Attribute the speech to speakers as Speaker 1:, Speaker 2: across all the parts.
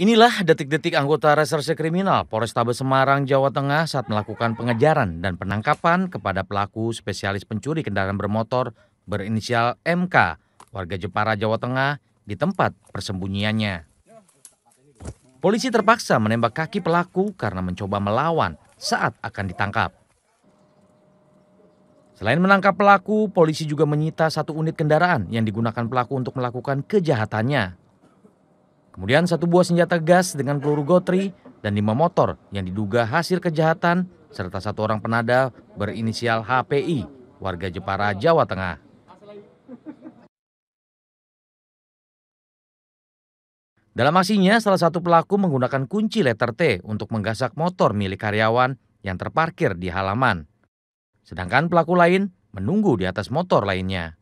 Speaker 1: Inilah detik-detik anggota Reserse Kriminal Polrestabes Semarang, Jawa Tengah saat melakukan pengejaran dan penangkapan kepada pelaku spesialis pencuri kendaraan bermotor berinisial MK, warga Jepara, Jawa Tengah, di tempat persembunyiannya. Polisi terpaksa menembak kaki pelaku karena mencoba melawan saat akan ditangkap. Selain menangkap pelaku, polisi juga menyita satu unit kendaraan yang digunakan pelaku untuk melakukan kejahatannya. Kemudian satu buah senjata gas dengan peluru gotri dan lima motor yang diduga hasil kejahatan serta satu orang penada berinisial HPI warga Jepara, Jawa Tengah. Dalam aksinya, salah satu pelaku menggunakan kunci letter T untuk menggasak motor milik karyawan yang terparkir di halaman. Sedangkan pelaku lain menunggu di atas motor lainnya.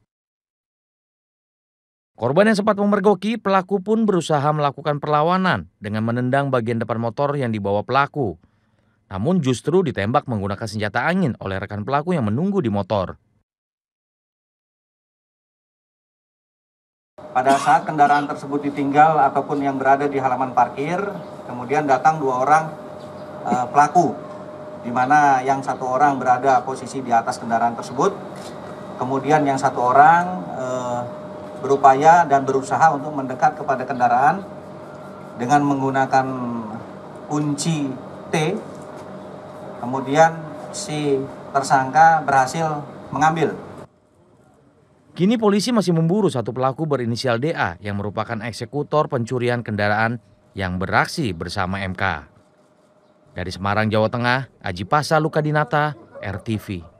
Speaker 1: Korban yang sempat memergoki, pelaku pun berusaha melakukan perlawanan dengan menendang bagian depan motor yang dibawa pelaku. Namun justru ditembak menggunakan senjata angin oleh rekan pelaku yang menunggu di motor.
Speaker 2: Pada saat kendaraan tersebut ditinggal ataupun yang berada di halaman parkir, kemudian datang dua orang e, pelaku, di mana yang satu orang berada posisi di atas kendaraan tersebut, kemudian yang satu orang e, berupaya dan berusaha untuk mendekat kepada kendaraan dengan menggunakan kunci T. Kemudian si tersangka berhasil mengambil.
Speaker 1: Kini polisi masih memburu satu pelaku berinisial DA yang merupakan eksekutor pencurian kendaraan yang beraksi bersama MK. Dari Semarang, Jawa Tengah, Aji Pasa Lukadinata, RTV.